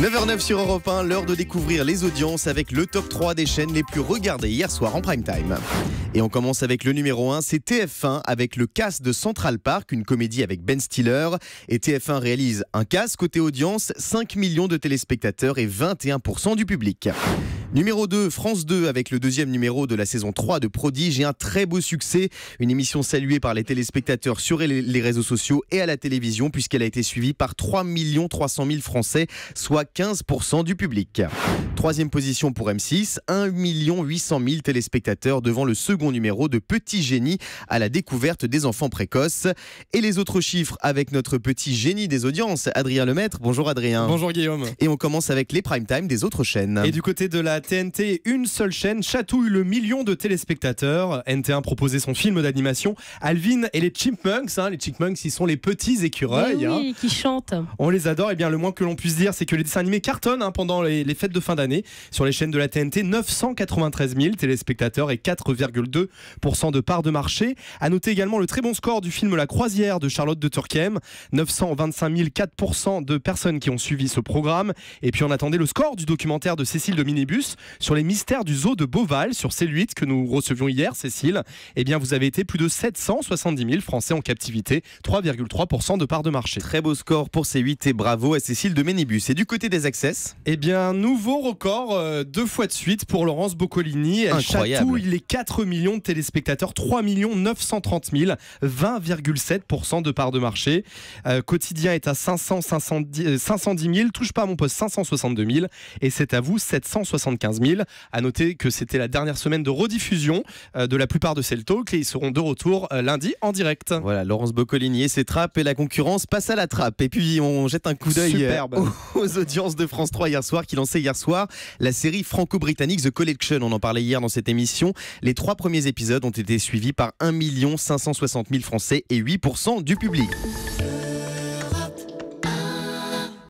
9h09 sur Europe 1, l'heure de découvrir les audiences avec le top 3 des chaînes les plus regardées hier soir en prime time. Et on commence avec le numéro 1, c'est TF1 avec le casse de Central Park, une comédie avec Ben Stiller. Et TF1 réalise un casse côté audience, 5 millions de téléspectateurs et 21% du public. Numéro 2, France 2 avec le deuxième numéro de la saison 3 de Prodige et un très beau succès. Une émission saluée par les téléspectateurs sur les réseaux sociaux et à la télévision puisqu'elle a été suivie par 3 300 000 Français, soit 15% du public. Troisième position pour M6, 1 800 000 téléspectateurs devant le second numéro de Petit Génie à la découverte des enfants précoces. Et les autres chiffres avec notre petit génie des audiences, Adrien Lemaître. Bonjour Adrien. Bonjour Guillaume. Et on commence avec les prime time des autres chaînes. Et du côté de la TNT, une seule chaîne chatouille le million de téléspectateurs. NT1 proposait son film d'animation Alvin et les Chipmunks. Hein. Les Chipmunks, ils sont les petits écureuils. Oui, hein. qui chantent. On les adore. Et eh bien, le moins que l'on puisse dire, c'est que les animé cartonne hein, pendant les, fêtes de fin d'année. Sur les chaînes de la TNT, 993 000 téléspectateurs et 4,2% de part de marché. À noter également le très bon score du film La Croisière de Charlotte de Turquem. 925 000, 4% de personnes qui ont suivi ce programme. Et puis on attendait le score du documentaire de Cécile de Minibus sur les mystères du zoo de Beauval sur C8 que nous recevions hier, Cécile. Eh bien, vous avez été plus de 770 000 Français en captivité, 3,3% de part de marché. Très beau score pour C8 et bravo à Cécile de Minibus. Et du côté des Access Eh bien, nouveau record euh, deux fois de suite pour Laurence Boccolini. Elle Incroyable. chatouille les 4 millions de téléspectateurs, 3 930 000, 20,7% de part de marché. Euh, quotidien est à 500, 510, 000, touche pas à mon poste 562 000 et c'est à vous 775 000. À noter que c'était la dernière semaine de rediffusion euh, de la plupart de ces talks et ils seront de retour lundi en direct. Voilà, Laurence Boccolini et ses trappes et la concurrence passe à la trappe. Et puis on jette un coup d'œil aux auditeurs de France 3 hier soir qui lançait hier soir la série franco-britannique The Collection. On en parlait hier dans cette émission. Les trois premiers épisodes ont été suivis par 1 560 000 Français et 8% du public.